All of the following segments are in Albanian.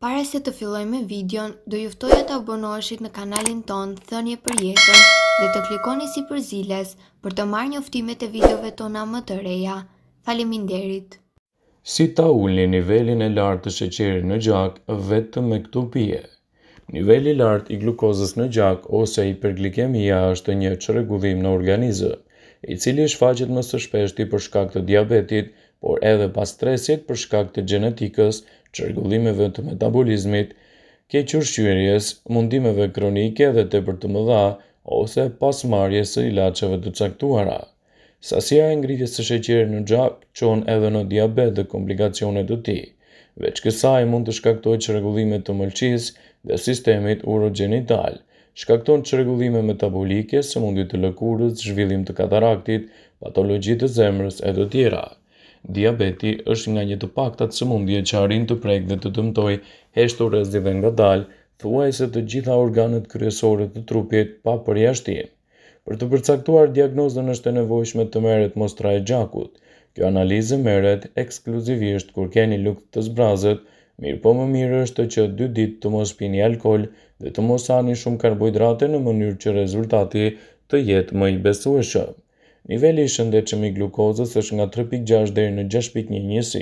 Pare se të filloj me videon, do e të abonoheshit në kanalin ton Thënje për jetën dhe të klikoni si për ziles për të marrë njoftimet e videove tona më të reja. Faleminderit! Si ta ullni nivelin e lartë të sheqeri në gjak vetëm me këtu pije? Nivelli lartë i glukozës në gjak ose hiperglikemia është një qërëgudhim në organizë, i cili shfaqet më së shpeshti për shkak të diabetit, por edhe pas stresit për shkak të gjenetikës, qërgullimeve të metabolizmit, shqyërjes, mundimeve kronike dhe të për të mëdha, ose pas marjes së ilaceve të caktuara. Sasia e ngritjes së sheqerit në gjak qonë edhe në diabet dhe komplikacione të tij. Veç kësaj mund të shkaktoj çrregullime të mëlçisë dhe sistemit urogenital, shkakton çrregullime metabolike, sëmundje të lëkurës, zhvillim të kataraktit, patologji të zemrës e të tjera. Diabeti është nga një të paktat së mundje që arin të prek dhe të dëmtoj, heshtur e dhe nga dal, thuaj se të gjitha organet kryesore të trupit pa përjashti. Për të përcaktuar diagnozën është e nevojshme të meret mostra e gjakut. Kjo analizë meret ekskluzivisht kur keni lukët të zbrazët, mirë po më mirë është të që dy ditë të mos pini alkohol dhe të mos ani shumë karbohidrate në mënyrë që rezultati të jetë më i besueshëm. Niveli i shëndetshëm i glukozës është nga 3.6 deri në 6.1 njësi.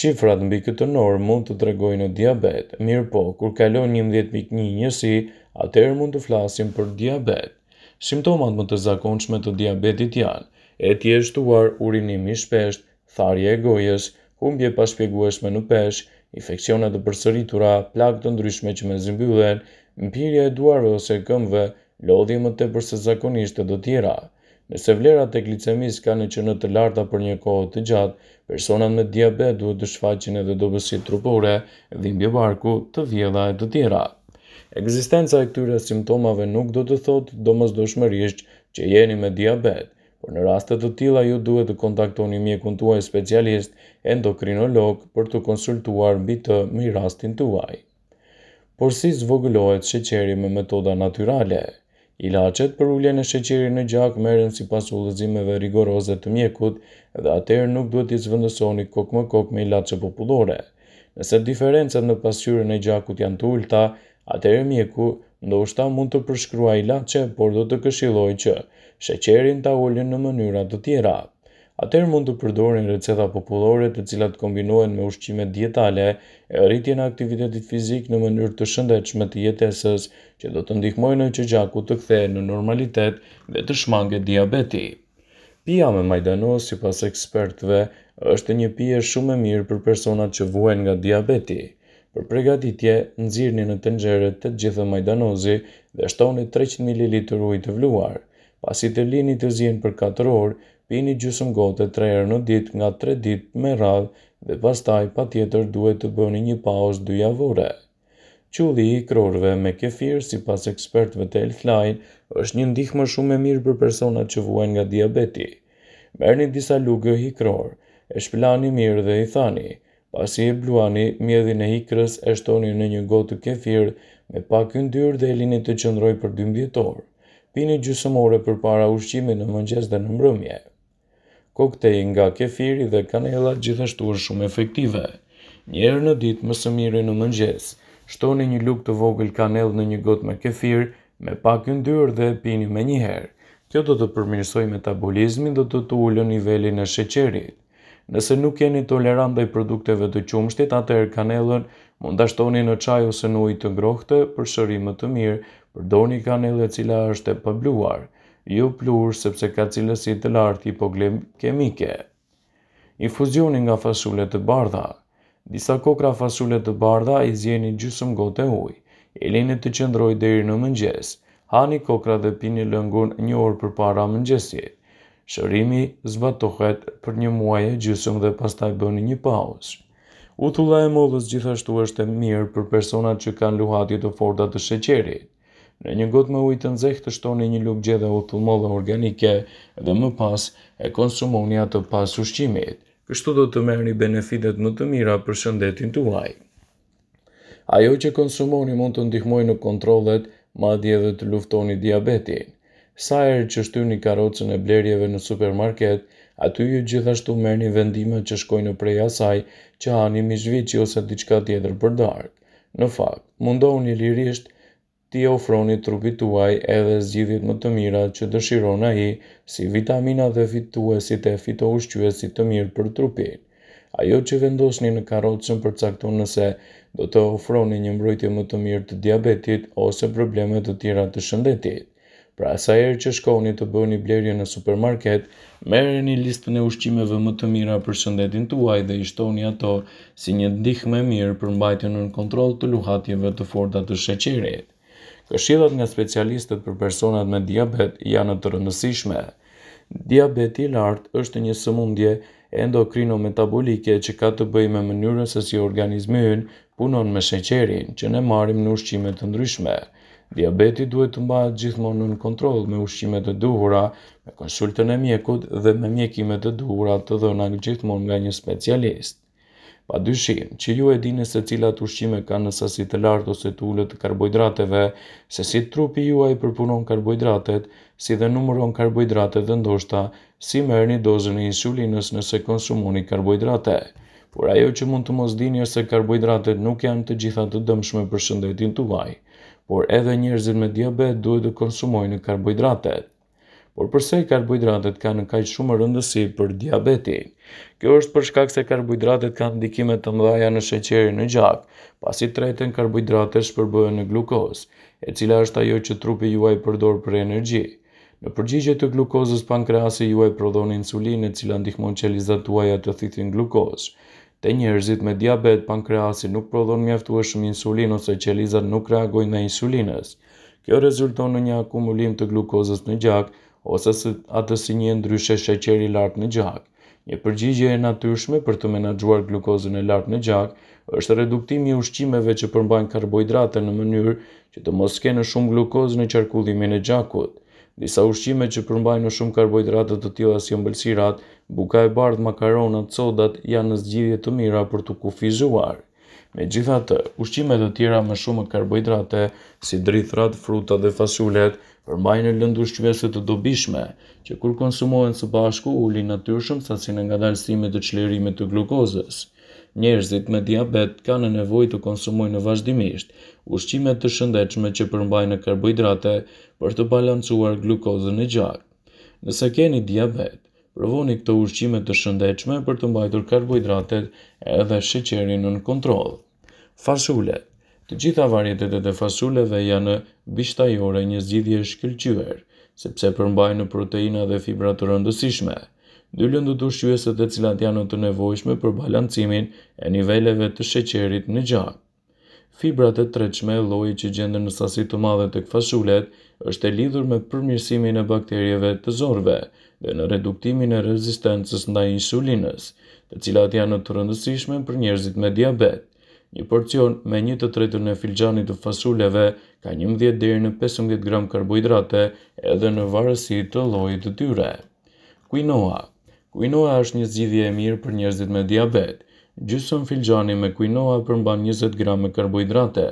Shifrat mbi këtë normë mund të tregojnë diabet, mirë po, kur kalon 11.1 njësi, atëherë mund të flasim për diabet. Simptomat më të zakonshme të diabetit janë, e tje shtuar urinimi shpesht, tharje e gojës, humbje pashpjegueshme në pesh, infekcionet të përsëritura, plak të ndryshme që me zimbyllen, mpirje e duarve ose këmve, lodhje më të përse zakonisht të tjera. Nëse vlerat e glicemis ka në që në të larta për një kohë të gjatë, personat me diabet duhet të shfaqin edhe dhe dobesit trupore, dhimbje barku, të vjela e të tjera. Egzistenca e këtyre simptomave nuk do të thotë do mës që jeni me diabet, por në rastet të tila ju duhet të kontaktoni mje kuntuaj specialist endokrinolog për të konsultuar bitë më i rastin të uaj. Por si zvogëlojt shqeqeri me metoda naturale Ilaqet për ullje në sheqeri në gjak meren si pas ullëzimeve rigoroze të mjekut dhe atërë nuk duhet i zvëndësoni kokë më kokë me ilaqe populore. Nëse diferencët në pasqyrën e gjakut janë të ullëta, atërë mjeku ndo është ta mund të përshkrua ilaqe, por do të këshiloj që sheqerin të ullin në mënyrat të tjera atëherë mund të përdorin receta popullore të cilat kombinohen me ushqime dietale, rritjen e aktivitetit fizik në mënyrë të shëndetshme të jetesës, që do të ndihmojnë që gjaku të kthehet në normalitet dhe të shmanget diabeti. Pija me majdanoz, si pas ekspertve, është një pije shumë e mirë për personat që vuhen nga diabeti. Për pregatitje, nëzirni në të njërët të gjithë majdanozi dhe shtoni 300 ml ujë të vluar. Pas i të lini të zinë për 4 orë, pini gjysëm gote tre herë në ditë nga tre ditë me radhë dhe pastaj pa tjetër duhet të bëni një pauzë dy javore. Qulli i krorëve me kefir, si pas ekspertve të Elflajn, është një ndihmë shumë e mirë për personat që vuajnë nga diabeti. Merë një disa lugë i krorë, e shpilani mirë dhe i thani, pasi i bluani, mjedhin e hikrës e shtoni në një gotë kefir me pak yndyr dhe elini të qëndroj për 12 orë. Pini gjysëmore për para ushqimi në mëngjes dhe në mbrëmje koktej nga kefiri dhe kanela gjithashtu është shumë efektive. Njerë në ditë më së mire në mëngjes, shtoni një luk të vogël kanel në një gotë me kefir, me pak në dyrë dhe pini me njëherë. Kjo do të përmirësoj metabolizmin dhe do të ullë nivelin e sheqerit. Nëse nuk jeni tolerant i produkteve të qumshtit, atër kanelën mund të ashtoni në qaj ose në ujtë të ngrohte për shërimë të mirë, një kanelë e cila është e pëbluarë jo plur sepse ka cilësi të lartë hipoglikemike. Infuzioni nga fasule të bardha. Disa kokra fasule të bardha i zjeni gjysëm gotë e ujë. Elini të qëndroj deri në mëngjes. Hani kokra dhe pini lëngun një orë për para mëngjesit. Shërimi zbatohet për një muaj e gjysëm dhe pastaj bëni një paus. Utula e mollës gjithashtu është e mirë për personat që kanë luhatje të forta të sheqerit. Në një gotë me ujë të nxehtë të shtoni një lugë gjethe utullmove organike dhe më pas e konsumoni atë pas ushqimit. Kështu do të merrni benefitet më të mira për shëndetin tuaj. Ajo që konsumoni mund të ndihmojë në kontrollet, madje edhe të luftoni diabetin. Sa herë që shtyni karrocën e blerjeve në supermarket, aty ju gjithashtu merrni vendime që shkojnë prej asaj që hani mishviçi ose diçka tjetër për darkë. Në fakt, mundohuni lirisht ti ofroni trupit tuaj edhe zgjidhjet më të mira që dëshiron ai, si vitamina dhe fituesit e fitoushqyesit të mirë për trupin. Ajo që vendosni në karrocën përcakton nëse do të ofroni një mbrojtje më të mirë të diabetit ose probleme të tjera të shëndetit. Pra sa herë që shkoni të bëni blerje në supermarket, merë një listën e ushqimeve më të mira për shëndetin tuaj dhe ishtoni ato si një ndihme mirë për mbajtën në kontrol të luhatjeve të forta të sheqerit. Këshillat nga specialistët për personat me diabet janë të rëndësishme. Diabeti i lartë është një sëmundje endokrinometabolike që ka të bëjë me mënyrën se si organizmi ynë punon me sheqerin që ne marrim në ushqime të ndryshme. Diabeti duhet të mbahet gjithmonë në kontroll me ushqime të duhura, me konsultën e mjekut dhe me mjekime të duhura të dhëna gjithmonë nga një specialist. Pa dyshim, që ju e dini se cilat ushqime ka në sasi të lartë ose të ullët të karbojdrateve, se si trupi juaj përpunon karbojdratet, si dhe numëron karbojdratet dhe ndoshta, si merë një dozën e insulinës nëse konsumoni karbojdrate. Por ajo që mund të mos dini është se karbojdratet nuk janë të gjitha të dëmshme për shëndetin të vaj, por edhe njerëzit me diabet duhet të konsumojnë karbojdratet por përse karbohidratet kanë kaq shumë rëndësi për diabetin? Kjo është për shkak se karbohidratet kanë ndikime të mëdha në sheqerin në gjak, pasi tretën karbohidratet shpërbëhe në glukozë, e cila është ajo që trupi juaj përdor për energji. Në përgjigje të glukozës pankreasi juaj prodhon insulinë e cila ndihmon qelizat tuaja të thithin glukos. Te njerëzit me diabet pankreasi nuk prodhon mjaftueshëm insulinë ose qelizat nuk reagojnë me insulinës. Kjo rezulton në një akumulim të glukozës në gjak, ose se atë si një ndryshe sheqeri lartë në gjak. Një përgjigje e natyrshme për të menaxhuar glukozën e lartë në gjak është reduktimi i ushqimeve që përmbajnë karbohidrate në mënyrë që të mos kenë shumë glukozë në qarkullimin e gjakut. Disa ushqime që përmbajnë shumë karbohidrate të tilla si ëmbëlsirat, buka e bardhë, makaronat, sodat janë në zgjidhje të mira për të kufizuar. Me gjitha të ushqimet të tjera me shumë karbohidrate, si drithrat, fruta dhe fasulet, përmbajnë lëndë ushqyese të dobishme, që kur konsumohen së bashku ulin natyrshëm sasinë nga dalësimi të çlirimit të glukozës. Njerëzit me diabet kanë nevojë të konsumojnë në vazhdimisht ushqime të shëndetshme që përmbajnë karbohidrate për të balancuar glukozën e gjak. Nëse keni diabet, provoni këto ushqime të shëndetshme për të mbajtur karbohidratet edhe sheqerin në kontroll. Fasule Të gjitha varjetet e të fasuleve janë bishtajore një zgjidhje shkëlqyer, sepse përmbajnë proteina dhe fibra të rëndësishme. Dy lëndët ushqyese të cilat janë të nevojshme për balancimin e niveleve të sheqerit në gjak. Fibrat e tretshme, lloji që gjenden në sasi të madhe tek fasulet, është e lidhur me përmirësimin e bakterieve të zorve dhe në reduktimin e rezistencës ndaj insulinës, të cilat janë të rëndësishme për njerëzit me diabet një porcion me një të tretën e filxhanit të fasuleve ka 11 deri në 15 gram karbohidrate edhe në varësi të llojit të tyre. Quinoa. Quinoa është një zgjidhje e mirë për njerëzit me diabet. Gjusën filxhani me quinoa përmban 20 gram me karbohidrate,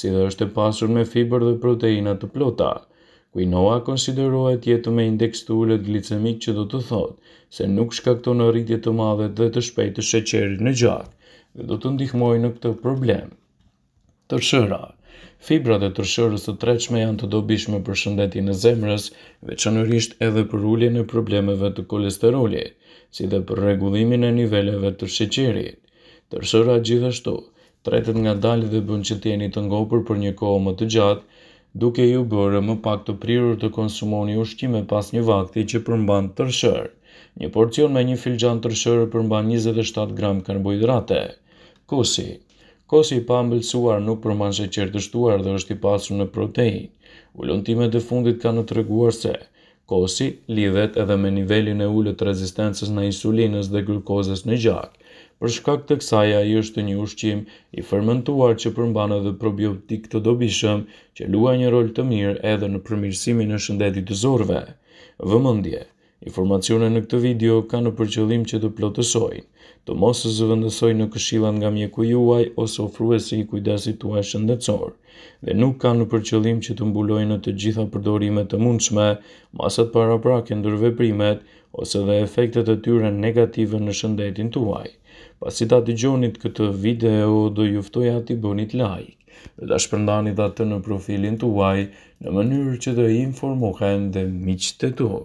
si dhe është e pasur me fibër dhe proteina të plota. Quinoa konsiderohet jetë me indeks të ullet glicemik që do të thotë, se nuk shkakton në rritje të madhe dhe të shpejt të sheqerit në gjakë dhe do të ndihmoj në këtë problem. Tërshëra Fibrat e tërshërës të treqme janë të dobishme për shëndetin e zemrës, veçanërisht edhe për ulljen e problemeve të kolesterolit, si dhe për rregullimin e niveleve të sheqerit. Tërshëra gjithashtu, tretet nga dalë dhe bën që tjeni të ngopër për një kohë më të gjatë, duke ju bërë më pak të prirur të konsumoni ushqime pas një vakti që përmban tërshërë. Një porcion me një filxan tërshërë përmban 27 gram karbohidrate kosi. Kosi i pa mbëlsuar nuk përman që qërë të shtuar dhe është i pasur në protein. Ullëntime e fundit ka në të se kosi lidhet edhe me nivelin e ullët rezistencës në insulinës dhe glukozës në gjak. Për shkak të kësaja i është një ushqim i fermentuar që përmban dhe probiotik të dobishëm që lua një rol të mirë edhe në përmirësimin e shëndetit të zorve. Vëmëndje, informacione në këtë video ka në përqëllim që të plotësojnë të mos së zëvëndësoj në këshilat nga mjeku juaj ose ofruesi i kujdesit tuaj shëndetësor, dhe nuk kanë në përqëllim që të mbulojnë në të gjitha përdorimet të mundshme, masat para prake ndërve primet, ose dhe efektet e tyre negative në shëndetin tuaj. Pasi ta ati gjonit këtë video, do juftoj ati bënit like, dhe da shpërndani dhe atë në profilin tuaj, në mënyrë që të informohen dhe miqët tuaj.